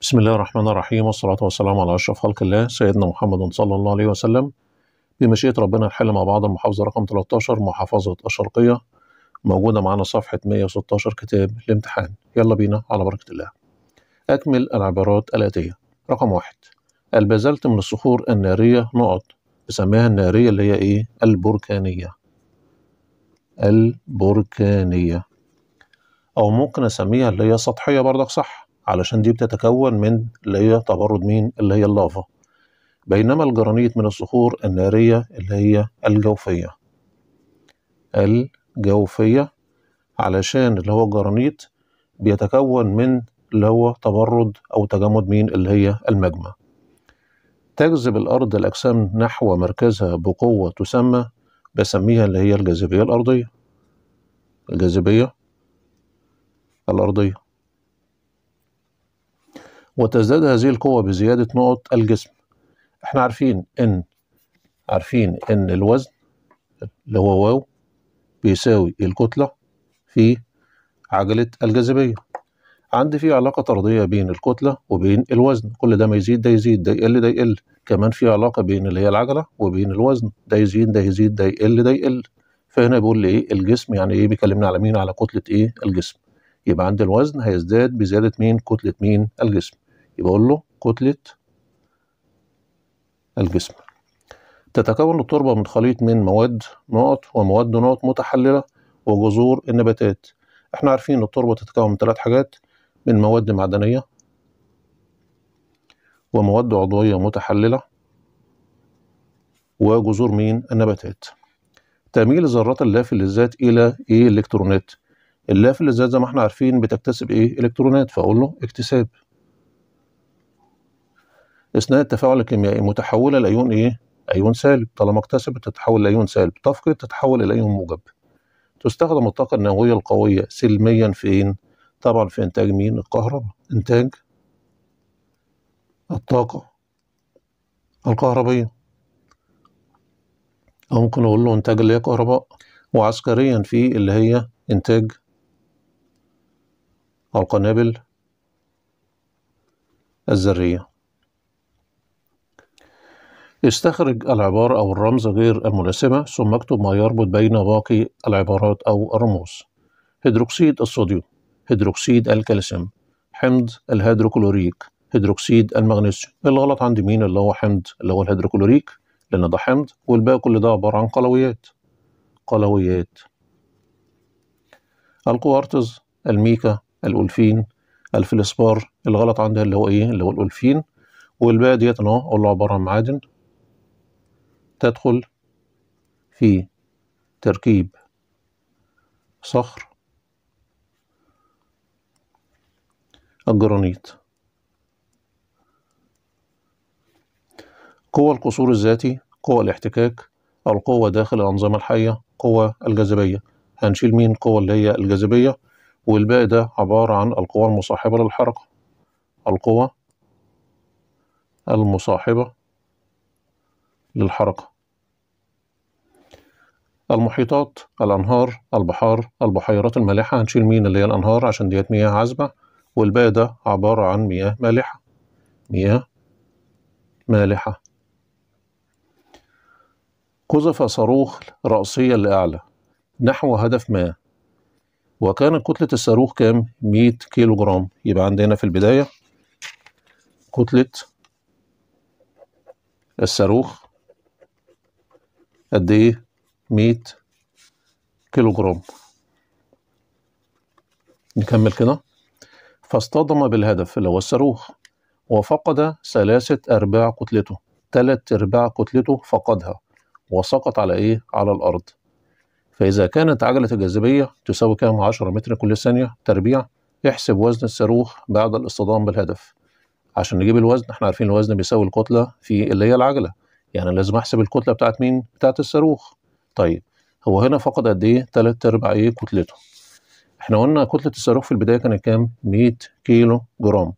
بسم الله الرحمن الرحيم والصلاة والسلام على أشرف خلق الله سيدنا محمد صلى الله عليه وسلم بمشيئة ربنا نحل مع بعض المحافظة رقم 13 محافظة الشرقية موجودة معانا صفحة 116 كتاب الامتحان يلا بينا على بركة الله أكمل العبارات الآتية رقم واحد البازلت من الصخور النارية نقط بسميها النارية اللي هي إيه البركانية البركانية أو ممكن أسميها اللي هي سطحية برضك صح علشان دي بتتكون من اللي هي تبرد مين اللي هي اللافا بينما الجرانيت من الصخور النارية اللي هي الجوفية الجوفية علشان اللي هو الجرانيت بيتكون من اللي هو تبرد أو تجمد مين اللي هي المجمع تجذب الأرض الأجسام نحو مركزها بقوة تسمى بسميها اللي هي الجاذبية الأرضية الجاذبية الأرضية وتزداد هذه القوة بزيادة نقط الجسم احنا عارفين ان عارفين ان الوزن اللي هو واو بيساوي الكتلة في عجلة الجاذبية عندي في علاقة طردية بين الكتلة وبين الوزن كل ده ما يزيد ده يزيد ده يقل ده يقل كمان في علاقة بين اللي هي العجلة وبين الوزن ده يزيد ده يزيد ده يقل ده يقل فهنا بيقول لي ايه الجسم يعني ايه بيكلمنا على مين على كتلة ايه الجسم يبقى عند الوزن هيزداد بزيادة مين كتلة مين الجسم يبقى أقول له كتلة الجسم تتكون التربة من خليط من مواد نقط ومواد نقط متحللة وجذور النباتات احنا عارفين التربة تتكون من ثلاث حاجات من مواد معدنية ومواد عضوية متحللة وجذور مين النباتات تميل ذرات اللاف للذات الى ايه الكترونات اللاف للذات زي ما احنا عارفين بتكتسب ايه الكترونات فاقول له اكتساب اثناء التفاعل الكيميائي متحوله لايون ايه؟ ايون سالب طالما اكتسبت تتحول لايون سالب تفقد تتحول الى ايون موجب تستخدم الطاقه النوويه القويه سلميا فين؟ إيه؟ طبعا في انتاج مين؟ الكهرباء انتاج الطاقه الكهربيه او ممكن اقول له انتاج اللي هي كهرباء وعسكريا في اللي هي انتاج القنابل الذريه استخرج العبارة أو الرمز غير المناسبة ثم اكتب ما يربط بين باقي العبارات أو الرموز هيدروكسيد الصوديوم هيدروكسيد الكالسيوم حمض الهيدروكلوريك هيدروكسيد المغنيسيوم الغلط عند مين اللي هو حمض اللي هو الهيدروكلوريك لأن ده حمض والباقي كل ده عبارة عن قلويات قلويات الكوارتز الميكا الأولفين الفلسبار الغلط عندها اللي هو إيه اللي هو الأولفين والباقي ديت أهو اللي عبارة عن معادن تدخل في تركيب صخر الجرانيت قوى القصور الذاتي قوى الاحتكاك القوة داخل الأنظمة الحية قوى الجاذبية هنشيل مين قوة اللي هي الجاذبية والباقي ده عبارة عن القوى المصاحبة للحركة القوى المصاحبة للحركة المحيطات الأنهار البحار البحيرات المالحة هنشيل مين اللي هي الأنهار عشان ديت مياه عذبة والباقي ده عبارة عن مياه مالحة مياه مالحة قذف صاروخ رأسيا لأعلى نحو هدف ما وكانت كتلة الصاروخ كام؟ 100 كيلو جرام يبقى عندنا في البداية كتلة الصاروخ قد ايه 100 كيلو جرام نكمل كده فاصطدم بالهدف اللي هو الصاروخ وفقد ثلاثة أرباع كتلته تلات أرباع كتلته فقدها وسقط على إيه؟ على الأرض فإذا كانت عجلة الجاذبية تساوي كام 10 متر كل ثانية تربيع احسب وزن الصاروخ بعد الاصطدام بالهدف عشان نجيب الوزن احنا عارفين الوزن بيساوي الكتلة في اللي هي العجلة يعني لازم احسب الكتله بتاعت مين بتاعت الصاروخ طيب هو هنا فقد قد ايه تلات ارباع ايه كتلته احنا قلنا كتله الصاروخ في البدايه كانت كام 100 كيلو جرام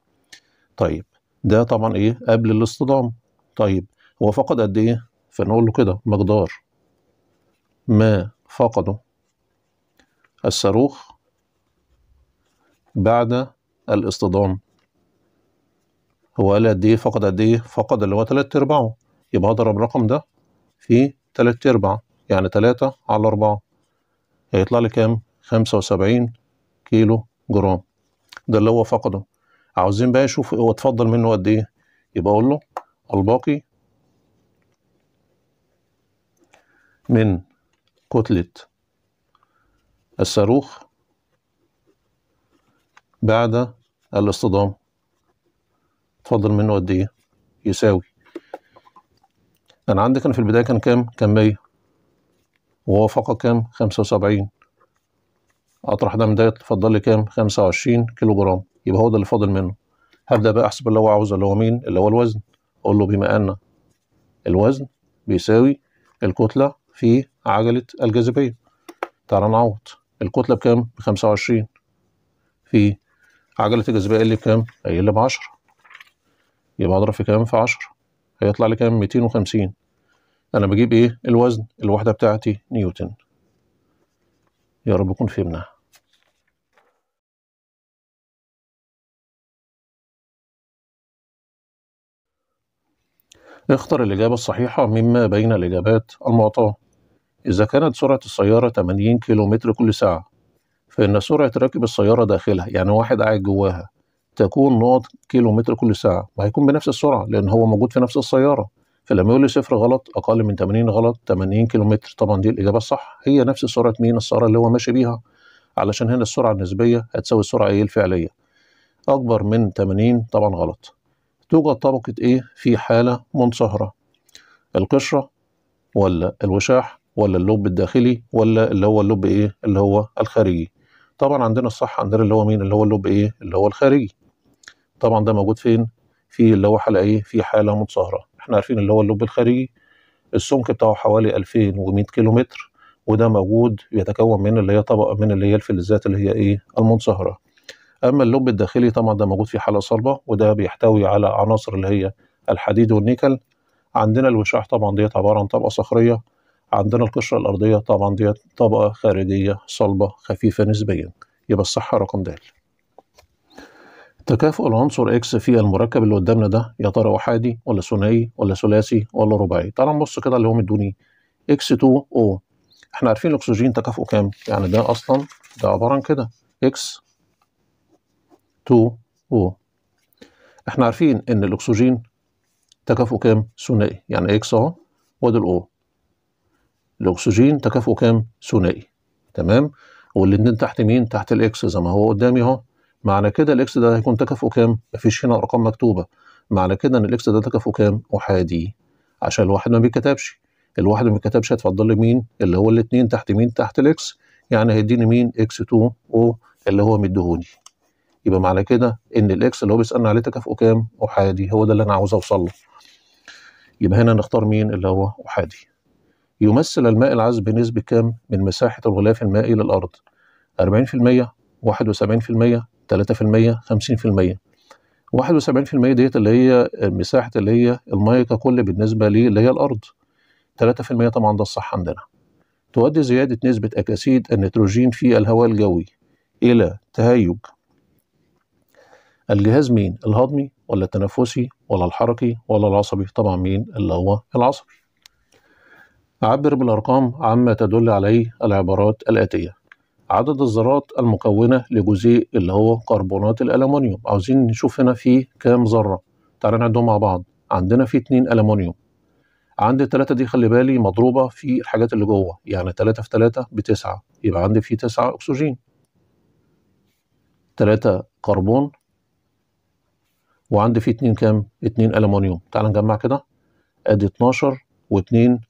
طيب ده طبعا ايه قبل الاصطدام طيب هو فقد قد ايه فنقول له كده مقدار ما فقده الصاروخ بعد الاصطدام هو قال قد ايه فقد قد ايه فقد اللي هو تلات ارباعه يبقى هضرب الرقم ده في تلات أرباع يعني تلاتة على أربعة هيطلع لي كام؟ خمسة وسبعين كيلو جرام ده اللي هو فقده عاوزين بقى يشوف هو اتفضل منه قد إيه يبقى أقول له الباقي من كتلة الصاروخ بعد الاصطدام اتفضل منه قد ايه يساوي كان عندي كان في البداية كان كام؟ كان 100 وهو فقط كام؟ 75 أطرح ده من ديت فضل لي كام؟ 25 كيلو جرام يبقى هو ده اللي فاضل منه هبدأ بقى أحسب اللي هو عاوزه اللي هو مين؟ اللي هو الوزن أقول له بما أن الوزن بيساوي الكتلة في عجلة الجاذبية تعالى نعوض الكتلة بكام؟ ب 25 في عجلة الجاذبية قال لي بكام؟ قايل لي ب 10 يبقى أضرب في كام؟ في 10 هيطلع لي كام؟ 250 انا بجيب ايه الوزن الوحده بتاعتي نيوتن يا رب يكون فهمنا اختر الإجابة الصحيحة مما بين الإجابات المعطاة إذا كانت سرعة السيارة 80 كيلومتر كل ساعة فإن سرعة راكب السيارة داخلها يعني واحد قاعد جواها تكون نقط كيلومتر كل ساعة وهيكون بنفس السرعة لأن هو موجود في نفس السيارة فلما يقول لي صفر غلط اقل من 80 غلط 80 كيلومتر طبعا دي الاجابه الصح هي نفس سرعه مين السياره اللي هو ماشي بيها علشان هنا السرعه النسبيه هتساوي السرعه ايه الفعليه اكبر من 80 طبعا غلط توجد طبقه ايه في حاله منصهره القشره ولا الوشاح ولا اللب الداخلي ولا اللي هو اللب ايه اللي هو الخارجي طبعا عندنا الصح عندنا اللي هو مين اللي هو اللب ايه اللي هو الخارجي طبعا ده موجود فين في اللي هو حاله ايه في حاله منصهره احنا عارفين اللي هو اللب الخارجي السمك بتاعه حوالي 2100 كيلو متر وده موجود يتكون من اللي هي طبقه من اللي هي الفلزات اللي هي ايه المنصهره اما اللب الداخلي طبعا ده موجود في حاله صلبه وده بيحتوي على عناصر اللي هي الحديد والنيكل عندنا الوشاح طبعا ديت عباره عن طبقه صخريه عندنا القشره الارضيه طبعا ديت طبقه خارجيه صلبه خفيفه نسبيا يبقى الصحه رقم دال تكافؤ العنصر اكس في المركب اللي قدامنا ده يا ترى احادي ولا ثنائي ولا ثلاثي ولا رباعي تعال نبص كده اللي هو مدوني اكس 2 او احنا عارفين الاكسجين تكافؤه كام يعني ده اصلا ده عباره عن كده اكس 2 او احنا عارفين ان الاكسجين تكافؤه كام ثنائي يعني اكس اهو وادي الاو الاكسجين تكافؤه كام ثنائي تمام والاتنين تحت مين تحت الاكس زي ما هو قدامي اهو معنى كده الاكس ده هيكون تكافؤه كام؟ مفيش هنا ارقام مكتوبه معنى كده ان الاكس ده تكافؤه كام؟ احادي عشان الواحد ما بيتكتبش الواحد ما بيتكتبش هتفضل لي مين؟ اللي هو الاثنين تحت مين؟ تحت الاكس يعني هيديني مين؟ اكس 2 او اللي هو مديهوني يبقى معنى كده ان الاكس اللي هو بيسالنا عليه تكافؤه كام؟ احادي هو ده اللي انا عاوز اوصل له يبقى هنا نختار مين اللي هو احادي يمثل الماء العذب بنسبة كام من مساحة الغلاف المائي للأرض؟ 40% 71% 3% 50% 71% ديت اللي هي مساحة اللي هي المية ككل بالنسبة لي اللي هي الأرض 3% طبعا ده الصح عندنا تؤدي زيادة نسبة أكاسيد النيتروجين في الهواء الجوي إلى تهيج الجهاز مين الهضمي ولا التنفسي ولا الحركي ولا العصبي طبعا مين اللي هو العصبي أعبر بالأرقام عما تدل عليه العبارات الآتية عدد الذرات المكونة لجزيء اللي هو كربونات الألمونيوم عاوزين نشوف هنا فيه كام ذرة تعالى نعدهم مع بعض عندنا فيه اتنين ألمونيوم عندي التلاتة دي خلي بالي مضروبة في الحاجات اللي جوه يعني تلاتة في تلاتة بتسعة يبقى عندي فيه تسعة أكسجين تلاتة كربون وعندي فيه اتنين كام؟ اتنين ألمونيوم تعالى نجمع كده ادي اتناشر واتنين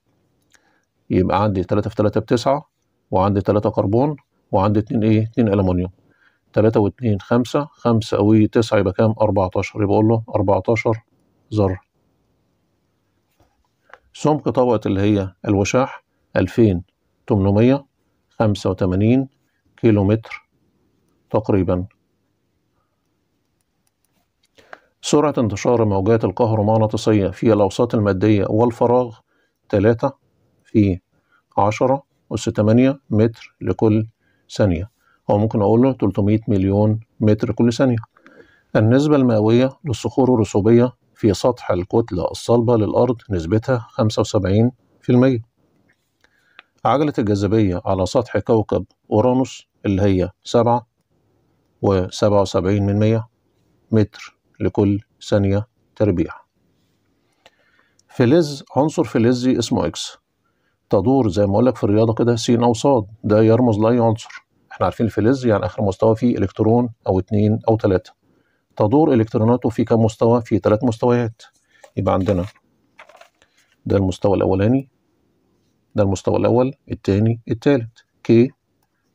يبقى عندي تلاتة في تلاتة بتسعة وعندي تلاتة كربون وعندي اتنين ايه اتنين المونيوم تلاتة واتنين خمسة خمسة اوي تسعة يبقى كام 14 يبقى اقول له 14 ذرة سمك طبقة اللي هي الوشاح 2885 كيلو متر تقريبا سرعة انتشار موجات الكهرومغناطيسية في الأوساط المادية والفراغ تلاتة في 10 أس 8 متر لكل ثانية أو ممكن أقول له 300 مليون متر كل ثانية النسبة المئوية للصخور الرسوبية في سطح الكتلة الصلبة للأرض نسبتها 75% عجلة الجاذبية على سطح كوكب أورانوس اللي هي 7 و77 من 100 متر لكل ثانية تربيع فلز عنصر فلزي اسمه إكس تدور زي ما اقول لك في الرياضه كده س او ص ده يرمز لاي عنصر احنا عارفين الفلز يعني اخر مستوى فيه الكترون او اتنين او تلاته تدور الكتروناته في كم مستوى في ثلاث مستويات يبقى عندنا ده المستوى الاولاني ده المستوى الاول الثاني الثالث كي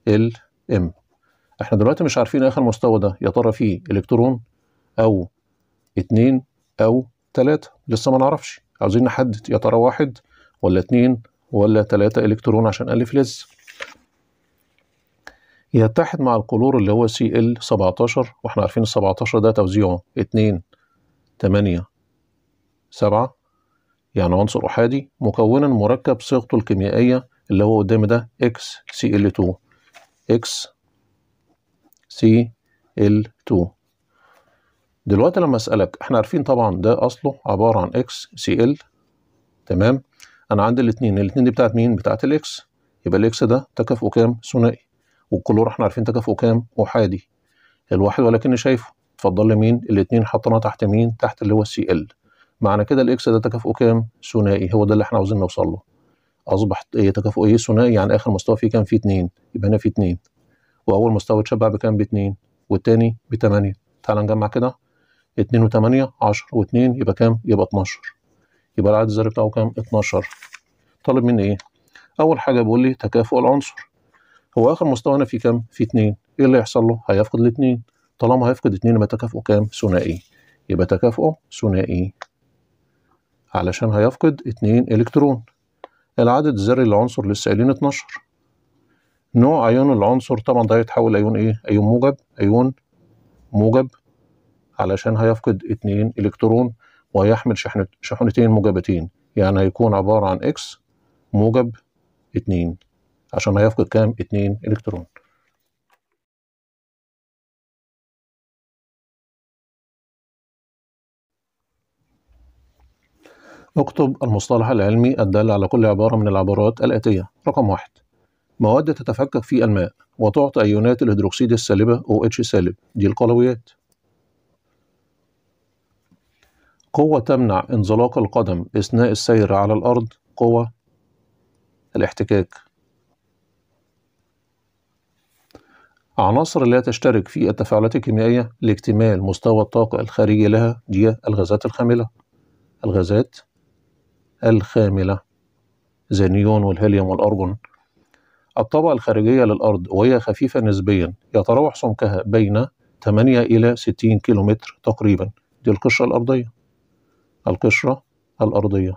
ال ام احنا دلوقتي مش عارفين اخر مستوى ده يا ترى فيه الكترون او اتنين او تلاته لسه ما نعرفش عاوزين نحدد يا ترى واحد ولا اتنين ولا 3 إلكترون عشان ألف لز يتحد مع الكلور اللي هو سي ال 17 واحنا عارفين ال 17 ده توزيعه 2 8 7 يعني عنصر أحادي مكونا مركب صيغته الكيميائية اللي هو قدام ده اكس سي ال 2 اكس سي ال 2 دلوقتي لما اسألك احنا عارفين طبعا ده أصله عبارة عن اكس سي ال تمام انا عندي الاثنين الاثنين دي بتاعت مين بتاعت الاكس يبقى الاكس ده تكافؤه كام ثنائي والكلور احنا عارفين تكافؤه كام احادي الواحد ولكن شايفه اتفضل لي مين الاثنين حطيناه تحت مين تحت اللي هو السي ال معنى كده الاكس ده تكافؤه كام ثنائي هو ده اللي احنا عاوزين نوصل له اصبح ايه تكافؤ ايه ثنائي يعني اخر مستوى فيه كان فيه 2 يبقى هنا فيه 2 واول مستوى اتشبع بكام ب 2 والتاني ب 8 تعال نجمع كده 2 و8 10 و2 يبقى كام يبقى 12 يبقى العدد الذري بتاعه كام 12 طالب مني ايه اول حاجه بيقول لي تكافؤ العنصر هو اخر مستوى هنا في كام في 2 ايه اللي هيحصل له هيفقد الاثنين طالما هيفقد اثنين يبقى تكافؤه كام ثنائي يبقى تكافؤه ثنائي علشان هيفقد اتنين الكترون العدد الذري للعنصر لسه قايلين 12 نوع ايون العنصر طبعا ده هيتحول ايون ايه ايون موجب ايون موجب علشان هيفقد اتنين الكترون ويحمل شحنتين موجبتين يعني هيكون عبارة عن إكس موجب اتنين عشان هيفقد كام؟ اتنين إلكترون اكتب المصطلح العلمي الدال على كل عبارة من العبارات الآتية رقم واحد مواد تتفكك في الماء وتعطي أيونات الهيدروكسيد السالبة OH سالب دي القلويات قوة تمنع انزلاق القدم أثناء السير على الأرض قوة الاحتكاك عناصر لا تشترك في التفاعلات الكيميائية لاكتمال مستوى الطاقة الخارجي لها دي الغازات الخاملة الغازات الخاملة زي النيون والهيليوم والأرجون الطبقة الخارجية للأرض وهي خفيفة نسبيا يتراوح سمكها بين 8 إلى 60 كيلومتر تقريبا دي القشرة الأرضية القشرة الأرضية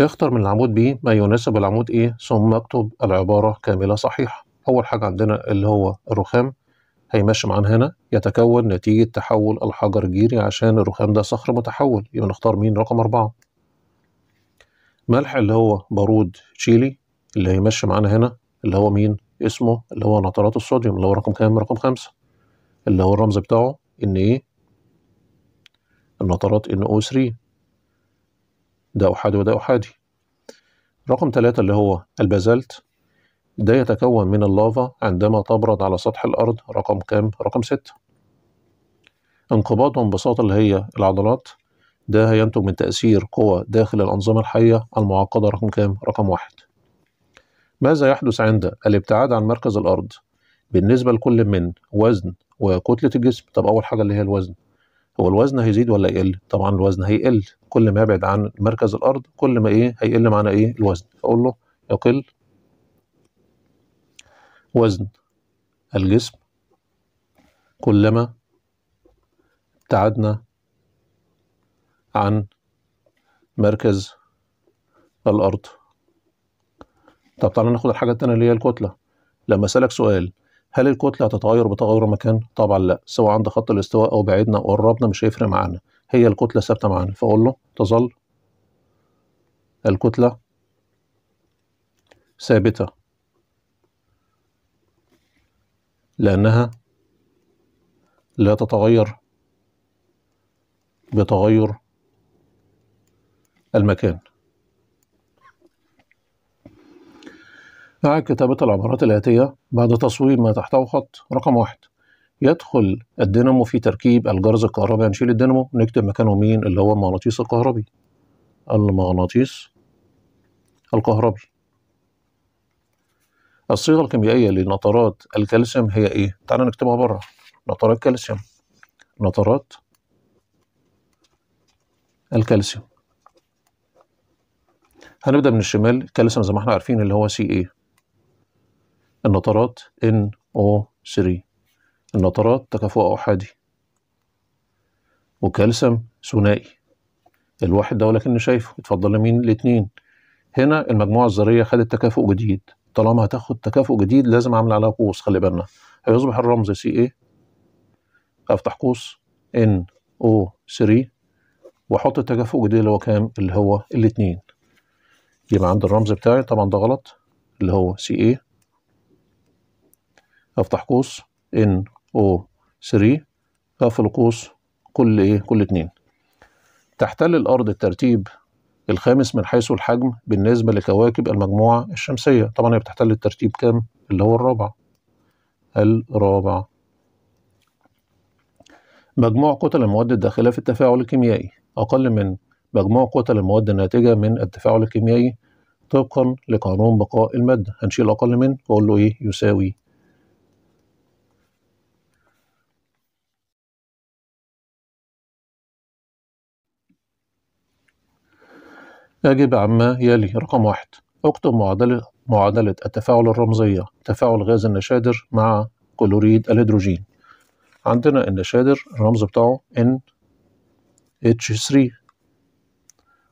اختر من العمود ب ما يناسب العمود ايه ثم اكتب العبارة كاملة صحيحة أول حاجة عندنا اللي هو الرخام هيمشي معانا هنا يتكون نتيجة تحول الحجر الجيري عشان الرخام ده صخر متحول يبقى نختار مين رقم أربعة ملح اللي هو بارود تشيلي اللي هيمشي معانا هنا اللي هو مين اسمه اللي هو نترات الصوديوم اللي هو رقم كام رقم خمسة اللي هو الرمز بتاعه ان ايه ان NO3 ده أحادي وده أحادي رقم ثلاثة اللي هو البازلت ده يتكون من اللافا عندما تبرد على سطح الأرض رقم كام؟ رقم ستة انقباض وانبساط اللي هي العضلات ده هينتج من تأثير قوى داخل الأنظمة الحية المعقدة رقم كام؟ رقم واحد ماذا يحدث عند الابتعاد عن مركز الأرض بالنسبة لكل من وزن وكتلة الجسم؟ طب أول حاجة اللي هي الوزن هو الوزن هيزيد ولا يقل؟ طبعا الوزن هيقل كل ما يبعد عن مركز الارض كل ما ايه هيقل معانا ايه الوزن فاقول له يقل وزن الجسم كلما ابتعدنا عن مركز الارض طب تعالى ناخد الحاجه التانيه اللي هي الكتله لما اسالك سؤال هل الكتلة هتتغير بتغير المكان؟ طبعا لا سواء عند خط الاستواء أو بعدنا أو قربنا مش هيفرق معانا هي الكتلة ثابتة معانا فأقول له تظل الكتلة ثابتة لأنها لا تتغير بتغير المكان مع كتابة العبارات الآتية بعد تصويب ما تحته خط رقم واحد يدخل الدينامو في تركيب الجرز الكهربي هنشيل الدينامو نكتب مكانه مين اللي هو المغناطيس الكهربي المغناطيس الكهربي الصيغة الكيميائية لنطرات الكالسيوم هي إيه؟ تعالى نكتبها بره نطرات كالسيوم نطرات الكالسيوم هنبدأ من الشمال كالسيوم زي ما احنا عارفين اللي هو سي ايه النطرات ان او 3 النطرات تكافؤ أحادي وكالسيوم ثنائي الواحد ده ولكن شايفه اتفضل لمين الاتنين هنا المجموعة الذرية خدت تكافؤ جديد طالما هتاخد تكافؤ جديد لازم اعمل عليها قوس خلي بالنا هيصبح الرمز سي ايه افتح قوس ان او 3 واحط التكافؤ الجديد اللي هو كام اللي هو الاتنين يبقى عند الرمز بتاعي طبعا ده غلط اللي هو سي ايه افتح قوس ان او 3 اقفل قوس كل ايه كل اتنين تحتل الارض الترتيب الخامس من حيث الحجم بالنسبه لكواكب المجموعه الشمسيه طبعا هي بتحتل الترتيب كام اللي هو الرابع الرابع مجموع كتل المواد الداخله في التفاعل الكيميائي اقل من مجموع كتل المواد الناتجه من التفاعل الكيميائي طبقا لقانون بقاء الماده هنشيل اقل من واقول له ايه يساوي يجب عما يلي رقم واحد اكتب معادلة معادلة التفاعل الرمزية تفاعل غاز النشادر مع كلوريد الهيدروجين عندنا النشادر الرمز بتاعه NH3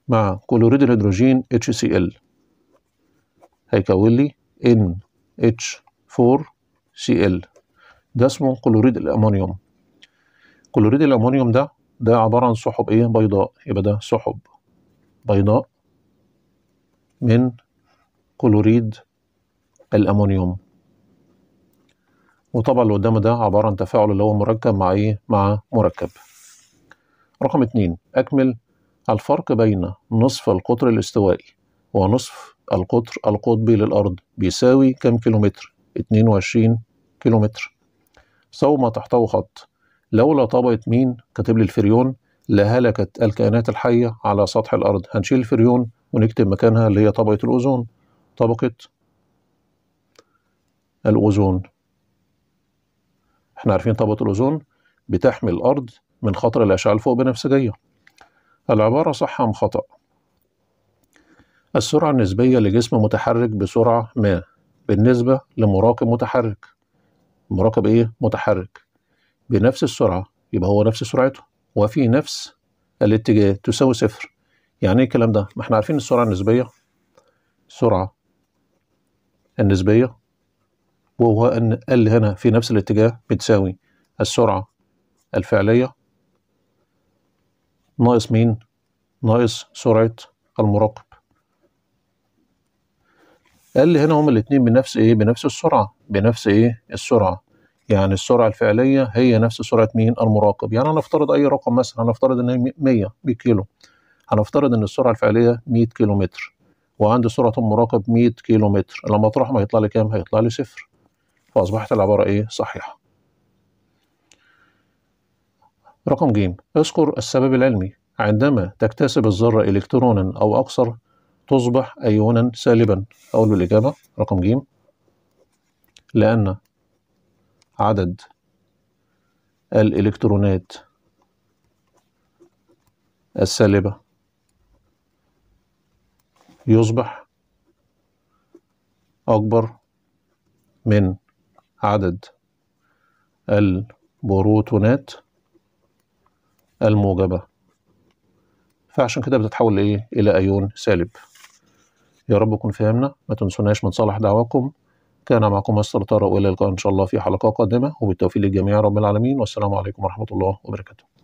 مع كلوريد الهيدروجين HCl هيكون لي NH4Cl ده اسمه كلوريد الأمونيوم كلوريد الأمونيوم ده ده عبارة عن سحب إيه بيضاء يبقى ده سحب بيضاء من كلوريد الأمونيوم وطبعا اللي قدامه ده عبارة عن تفاعل اللي هو مركب مع إيه؟ مع مركب رقم اتنين أكمل الفرق بين نصف القطر الاستوائي ونصف القطر القطبي للأرض بيساوي كم كيلومتر؟ 22 كيلومتر سو ما تحتوي خط لولا طبقة مين كاتب لي الفريون لهلكت الكائنات الحية على سطح الأرض هنشيل الفريون ونكتب مكانها اللي هي طبقة الأوزون طبقة الأوزون احنا عارفين طبقة الأوزون بتحمي الأرض من خطر الأشعة الفوق بنفسجية العبارة صح أم خطأ السرعة النسبية لجسم متحرك بسرعة ما بالنسبة لمراقب متحرك مراقب إيه؟ متحرك بنفس السرعة يبقى هو نفس سرعته وفي نفس الاتجاه تساوي صفر يعني ايه الكلام ده ما احنا عارفين السرعه النسبيه السرعه النسبيه وهو ان ال هنا في نفس الاتجاه بتساوي السرعه الفعليه ناقص مين ناقص سرعه المراقب ال هنا هما الاتنين بنفس ايه بنفس السرعه بنفس ايه السرعه يعني السرعة الفعلية هي نفس سرعة مين؟ المراقب، يعني هنفترض أي رقم مثلا هنفترض إن هي 100 بكيلو، هنفترض ان السرعه الفعليه 100 كيلومتر وعندي سرعه المراقب 100 كيلومتر لما اطرحهم هيطلع لي كام هيطلع لي صفر فاصبحت العباره ايه صحيحه رقم ج اذكر السبب العلمي عندما تكتسب الذره الكترونا او اكثر تصبح ايونا سالبا اقول الاجابه رقم ج لان عدد الالكترونات السالبه يصبح أكبر من عدد البروتونات الموجبة فعشان كده بتتحول لإيه؟ إلى أيون سالب يا رب تكون فهمنا ما تنسوناش من صالح دعواكم كان معكم مستر طارق والى اللقاء ان شاء الله في حلقه قادمه وبالتوفيق للجميع رب العالمين والسلام عليكم ورحمه الله وبركاته